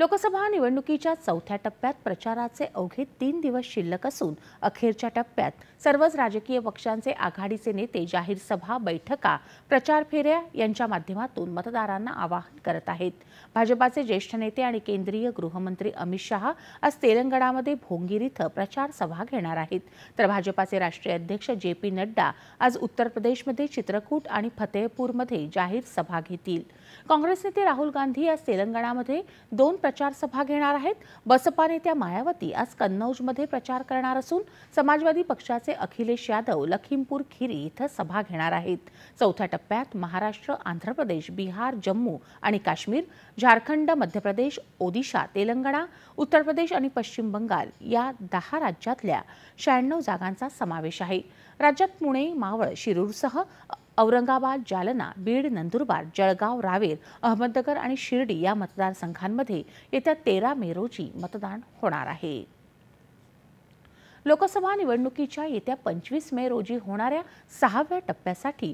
लोकसभा निवडणुकीच्या चौथ्या टप्प्यात प्रचाराचे अवघे तीन दिवस शिल्लक असून अखेरच्या टप्प्यात सर्वच राजकीय पक्षांचे आघाडीचे नेते जाहीर सभा बैठका प्रचार फेऱ्या यांच्या माध्यमातून मतदारांना आवाहन करत आहेत भाजपाचे ज्येष्ठ नेते आणि केंद्रीय गृहमंत्री अमित शहा आज तेलंगणामध्ये भोंगीर इथं प्रचार सभा घेणार आहेत तर भाजपाचे राष्ट्रीय अध्यक्ष जे पी नड्डा आज उत्तर प्रदेशमध्ये चित्रकूट आणि फतेहपूरमध्ये जाहीर सभा घेतील काँग्रेस नेते राहुल गांधी आज तेलंगणामध्ये दोन प्रचार सभा घेणार आहेत बसपा नेत्या मायावती आज कन्नौजमध्ये प्रचार करणार असून समाजवादी पक्षाचे अखिलेश यादव लखीमपूर खिरी इथं सभा घेणार आहेत चौथ्या टप्प्यात महाराष्ट्र आंध्र प्रदेश बिहार जम्मू आणि काश्मीर झारखंड मध्य प्रदेश ओदिशा तेलंगणा उत्तर प्रदेश आणि पश्चिम बंगाल या दहा राज्यातल्या शहाण्णव जागांचा समावेश आहे राज्यात पुणे मावळ शिरूरसह औरंगाबाद जालना बीड नंदुरबार जळगाव रावेर अहमदनगर आणि शिर्डी या मतदारसंघांमध्ये येत्या तेरा मे रोजी मतदान होणार आहे लोकसभा निवडणुकीच्या येत्या पंचवीस मे रोजी होणाऱ्या सहाव्या टप्प्यासाठी